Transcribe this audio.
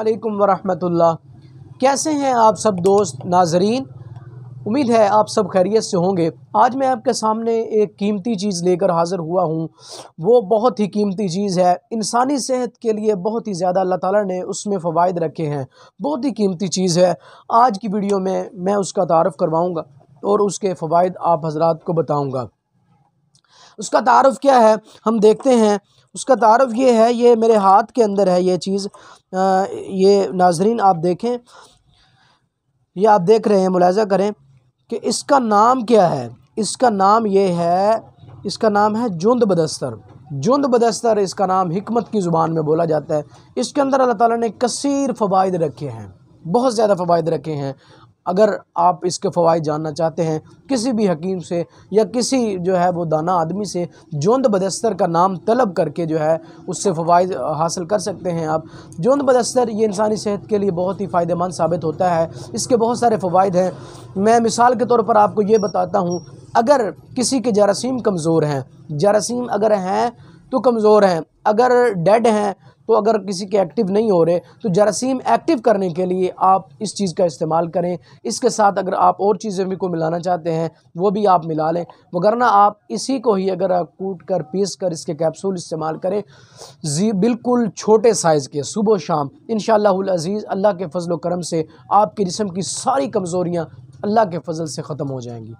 अल्लाम वरहमतुल्लाह कैसे हैं आप सब दोस्त नाजरीन उम्मीद है आप सब खैरियत से होंगे आज मैं आपके सामने एक कीमती चीज़ लेकर हाज़िर हुआ हूँ वो बहुत ही कीमती चीज़ है इंसानी सेहत के लिए बहुत ही ज़्यादा अल्लाह ताला ने उसमें फ़वाद रखे हैं बहुत ही कीमती चीज़ है आज की वीडियो में मैं उसका तारफ़ करवाऊँगा और उसके फ़वाद आप हजरात को बताऊँगा उसका तारफ़ क्या है हम देखते हैं उसका तारफ़ ये है ये मेरे हाथ के अंदर है ये चीज़ ये नाजरीन आप देखें ये आप देख रहे हैं मुलाजा करें कि इसका नाम क्या है इसका नाम ये है इसका नाम है जुंद बदस्तर जुंद बदस्तर इसका नाम हमत की ज़ुबान में बोला जाता है इसके अंदर अल्लाह ताली ने कसर फ़वाद रखे हैं बहुत ज़्यादा फ़वाद रखे हैं अगर आप इसके फ़वाद जानना चाहते हैं किसी भी हकीम से या किसी जो है वो दाना आदमी से जोंद बदस्तर का नाम तलब करके जो है उससे फ़वाद हासिल कर सकते हैं आप जोंद बदस्तर ये इंसानी सेहत के लिए बहुत ही फ़ायदेमंद साबित होता है इसके बहुत सारे फ़वाद हैं मैं मिसाल के तौर पर आपको ये बताता हूँ अगर किसी के जरासीम कमज़ोर हैं जरासीम अगर हैं तो कमज़ोर हैं अगर डेड हैं तो अगर किसी के एक्टिव नहीं हो रहे तो जरासीम एक्टिव करने के लिए आप इस चीज़ का इस्तेमाल करें इसके साथ अगर आप और चीज़ें भी को मिलाना चाहते हैं वो भी आप मिला लें वगरना आप इसी को ही अगर कूट कर पीस कर इसके कैप्सूल इस्तेमाल करें जी बिल्कुल छोटे साइज़ के सुबह शाम इन शज़ीज़ अल्लाह के फजल करम से आपके जिसम की सारी कमज़ोरियाँ अल्लाह के फजल से ख़त्म हो जाएंगी